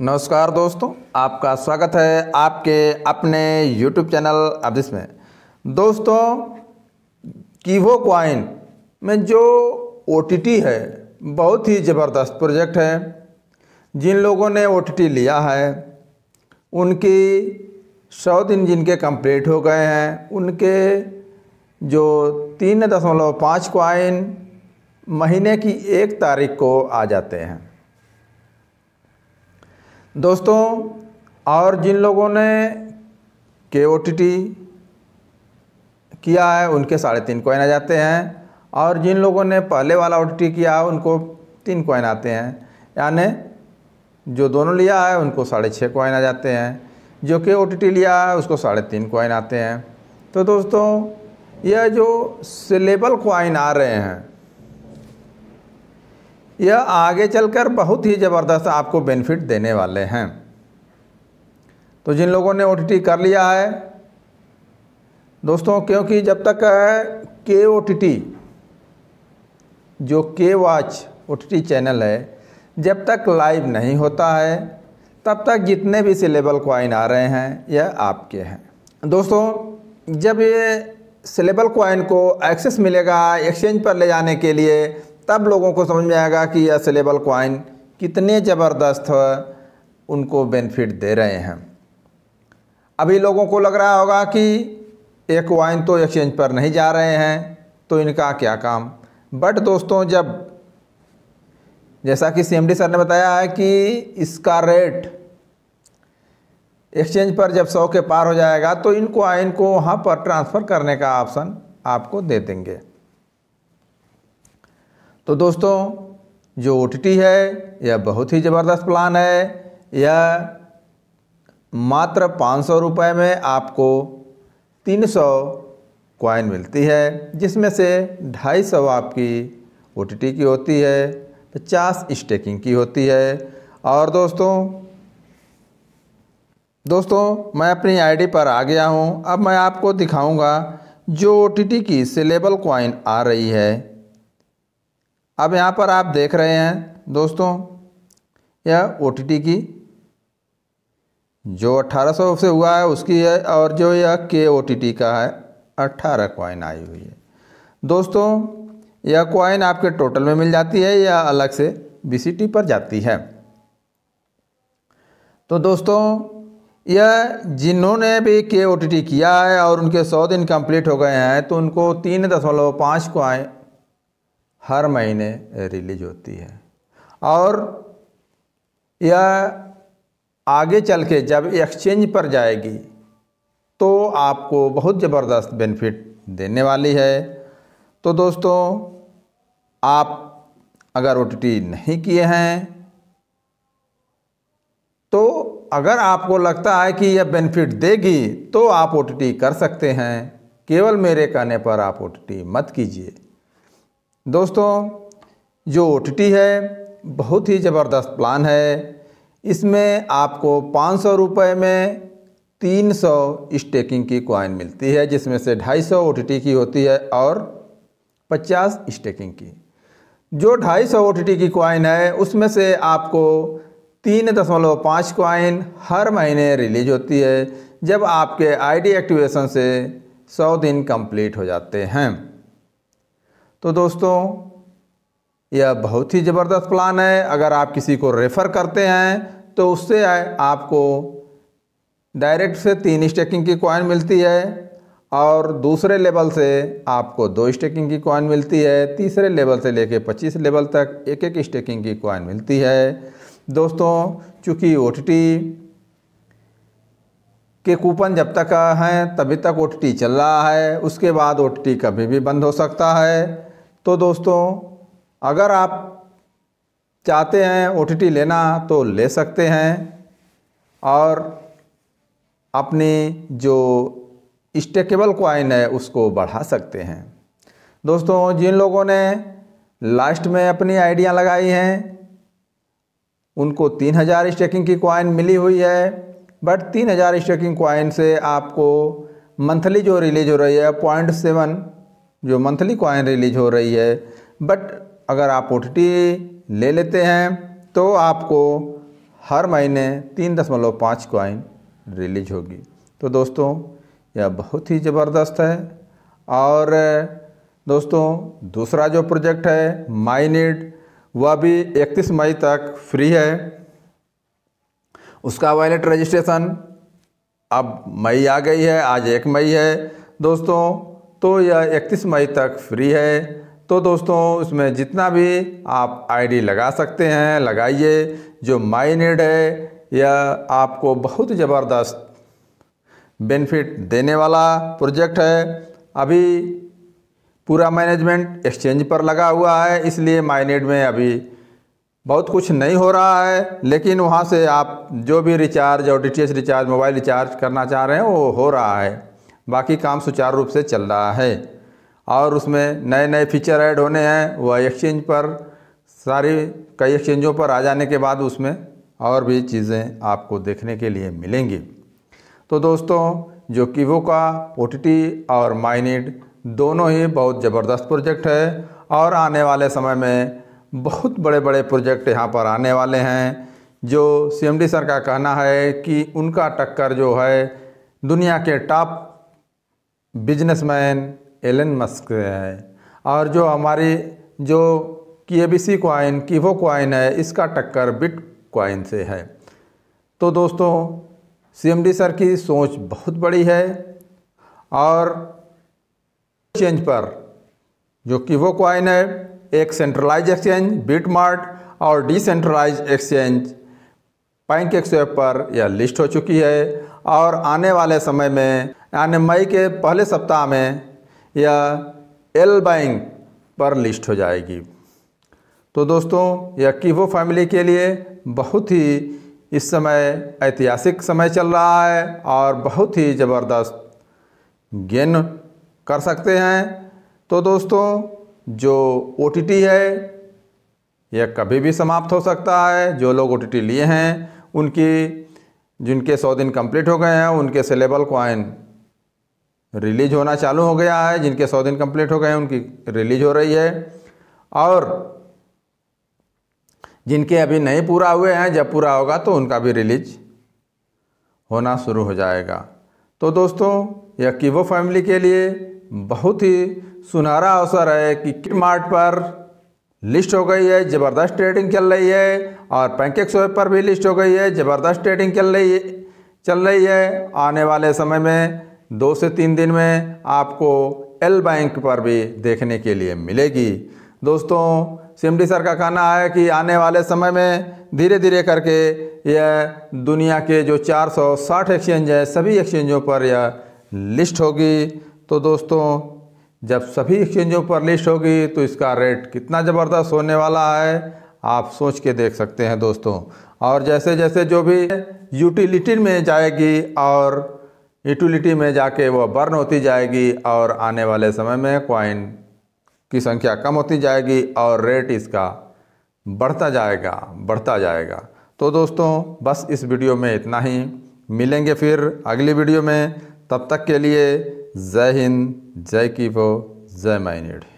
नमस्कार दोस्तों आपका स्वागत है आपके अपने YouTube चैनल अब में दोस्तों कीवो क्वाइन में जो ओ है बहुत ही ज़बरदस्त प्रोजेक्ट है जिन लोगों ने ओ लिया है उनकी सौ दिन जिनके कंप्लीट हो गए हैं उनके जो तीन दशमलव पाँच क्वाइन महीने की एक तारीख को आ जाते हैं दोस्तों और जिन लोगों ने के ओ टी टी किया है उनके साढ़े तीन कोइन आ जाते हैं और जिन लोगों ने पहले वाला ओ टी टी किया है उनको तीन कोइन आते हैं यानी जो दोनों लिया है उनको साढ़े छः कोइन आ जाते हैं जो के ओ टी टी लिया है उसको साढ़े तीन कोइन आते हैं तो दोस्तों यह जो सिलेबल कोइन आ रहे हैं यह आगे चलकर बहुत ही ज़बरदस्त आपको बेनिफिट देने वाले हैं तो जिन लोगों ने ओ कर लिया है दोस्तों क्योंकि जब तक के ओ जो के वाच ओ चैनल है जब तक लाइव नहीं होता है तब तक जितने भी सिलेबल क्वाइन आ रहे हैं यह आपके हैं दोस्तों जब ये सिलेबल क्वाइन को एक्सेस मिलेगा एक्सचेंज पर ले जाने के लिए तब लोगों को समझ में आएगा कि यह सिलेबल क्वाइन कितने ज़बरदस्त उनको बेनिफिट दे रहे हैं अभी लोगों को लग रहा होगा कि एक वाइन तो एक्सचेंज पर नहीं जा रहे हैं तो इनका क्या काम बट दोस्तों जब जैसा कि सी सर ने बताया है कि इसका रेट एक्सचेंज पर जब सौ के पार हो जाएगा तो इन क्वाइन को वहाँ पर ट्रांसफ़र करने का ऑप्शन आपको दे देंगे तो दोस्तों जो ओ है यह बहुत ही ज़बरदस्त प्लान है यह मात्र पाँच सौ रुपये में आपको तीन सौ क्वाइन मिलती है जिसमें से ढाई सौ आपकी ओ की होती है पचास स्टेकिंग की होती है और दोस्तों दोस्तों मैं अपनी आईडी पर आ गया हूं अब मैं आपको दिखाऊंगा जो ओ की सिलेबल कॉइन आ रही है अब यहाँ पर आप देख रहे हैं दोस्तों यह ओ की जो 1800 से हुआ है उसकी है और जो यह के ओ का है 18 क्वाइन आई हुई है दोस्तों यह क्वाइन आपके टोटल में मिल जाती है या अलग से बी पर जाती है तो दोस्तों यह जिन्होंने भी के ओ किया है और उनके सौ दिन कंप्लीट हो गए हैं तो उनको तीन दशमलव पाँच क्वाइन हर महीने रिलीज होती है और यह आगे चल के जब एक्सचेंज पर जाएगी तो आपको बहुत ज़बरदस्त बेनिफिट देने वाली है तो दोस्तों आप अगर ओ नहीं किए हैं तो अगर आपको लगता है कि यह बेनिफिट देगी तो आप ओ कर सकते हैं केवल मेरे कहने पर आप ओ मत कीजिए दोस्तों जो ओ है बहुत ही ज़बरदस्त प्लान है इसमें आपको पाँच सौ रुपये में तीन सौ स्टेकिंग की कॉइन मिलती है जिसमें से ढाई सौ ओ की होती है और पचास स्टेकिंग की जो ढाई सौ ओ की कॉइन है उसमें से आपको तीन दशमलव पाँच कॉइन हर महीने रिलीज होती है जब आपके आईडी एक्टिवेशन से सौ दिन कंप्लीट हो जाते हैं तो दोस्तों यह बहुत ही ज़बरदस्त प्लान है अगर आप किसी को रेफ़र करते हैं तो उससे आपको डायरेक्ट से तीन स्टेकिंग की कॉइन मिलती है और दूसरे लेवल से आपको दो स्टेकिंग की कॉइन मिलती है तीसरे लेवल से लेके 25 लेवल तक एक एक स्टेकिंग की कॉइन मिलती है दोस्तों चूँकि ओ के कूपन जब तक हैं तभी तक ओ चल रहा है उसके बाद ओ कभी भी बंद हो सकता है तो दोस्तों अगर आप चाहते हैं ओ लेना तो ले सकते हैं और अपनी जो स्टेकेबल कॉइन है उसको बढ़ा सकते हैं दोस्तों जिन लोगों ने लास्ट में अपनी आइडियाँ लगाई हैं उनको तीन हज़ार स्टेकिंग की कॉइन मिली हुई है बट तीन हज़ार स्टेकिंग कॉइन से आपको मंथली जो रिलीज हो रही है पॉइंट सेवन जो मंथली कॉइन रिलीज हो रही है बट अगर आप ओ ले लेते हैं तो आपको हर महीने तीन दशमलव पाँच कॉइन रिलीज होगी तो दोस्तों यह बहुत ही ज़बरदस्त है और दोस्तों दूसरा जो प्रोजेक्ट है माइनेड वह भी 31 मई तक फ्री है उसका वॉलेट रजिस्ट्रेशन अब मई आ गई है आज एक मई है दोस्तों तो यह इकतीस मई तक फ्री है तो दोस्तों इसमें जितना भी आप आईडी लगा सकते हैं लगाइए जो माई नेड है यह आपको बहुत ज़बरदस्त बेनिफिट देने वाला प्रोजेक्ट है अभी पूरा मैनेजमेंट एक्सचेंज पर लगा हुआ है इसलिए माइनेट में अभी बहुत कुछ नहीं हो रहा है लेकिन वहाँ से आप जो भी रिचार्ज और डी रिचार्ज मोबाइल रिचार्ज करना चाह रहे हैं वो हो रहा है बाकी काम सुचारू रूप से चल रहा है और उसमें नए नए फीचर ऐड होने हैं वह एक्सचेंज पर सारी कई एक्सचेंजों पर आ जाने के बाद उसमें और भी चीज़ें आपको देखने के लिए मिलेंगी तो दोस्तों जो कीवो का ओ और माइनिड दोनों ही बहुत ज़बरदस्त प्रोजेक्ट है और आने वाले समय में बहुत बड़े बड़े प्रोजेक्ट यहाँ पर आने वाले हैं जो सीएमडी सर का कहना है कि उनका टक्कर जो है दुनिया के टॉप बिजनेसमैन एलन मस्क है और जो हमारी जो की ए बी सी क्वाइन कीवो क्वाइन है इसका टक्कर बिट क्वाइन से है तो दोस्तों सीएमडी सर की सोच बहुत बड़ी है और चेंज पर जो कि वो क्वाइन है एक सेंट्रलाइज एक्सचेंज बिट मार्ट और डिसेंट्रलाइज एक्सचेंज पैंक एक्सवेप पर यह लिस्ट हो चुकी है और आने वाले समय में यानी मई के पहले सप्ताह में यह एल बैंक पर लिस्ट हो जाएगी तो दोस्तों यह कीवो फैमिली के लिए बहुत ही इस समय ऐतिहासिक समय चल रहा है और बहुत ही ज़बरदस्त गेन कर सकते हैं तो दोस्तों जो ओ है यह कभी भी समाप्त हो सकता है जो लोग ओ लिए हैं उनकी जिनके सौ दिन कंप्लीट हो गए हैं उनके सेलेबल कॉइन रिलीज होना चालू हो गया है जिनके सौ दिन कंप्लीट हो गए हैं उनकी रिलीज हो रही है और जिनके अभी नहीं पूरा हुए हैं जब पूरा होगा तो उनका भी रिलीज होना शुरू हो जाएगा तो दोस्तों यह कीवो फैमिली के लिए बहुत ही सुनहरा अवसर है कि किट मार्ट पर लिस्ट हो गई है ज़बरदस्त ट्रेडिंग चल रही है और पैंकेक सोए पर भी लिस्ट हो गई है ज़बरदस्त ट्रेडिंग चल रही है चल रही है आने वाले समय में दो से तीन दिन में आपको एल बैंक पर भी देखने के लिए मिलेगी दोस्तों सिमडी सर का कहना है कि आने वाले समय में धीरे धीरे करके यह दुनिया के जो 460 एक्सचेंज हैं सभी एक्सचेंजों पर यह लिस्ट होगी तो दोस्तों जब सभी एक्सचेंजों पर लिस्ट होगी तो इसका रेट कितना ज़बरदस्त होने वाला है आप सोच के देख सकते हैं दोस्तों और जैसे जैसे जो भी यूटिलिटी में जाएगी और यूटिलिटी में जाके वह बर्न होती जाएगी और आने वाले समय में क्वाइन की संख्या कम होती जाएगी और रेट इसका बढ़ता जाएगा बढ़ता जाएगा तो दोस्तों बस इस वीडियो में इतना ही मिलेंगे फिर अगली वीडियो में तब तक के लिए जय हिंद जय की वो जय माइनेड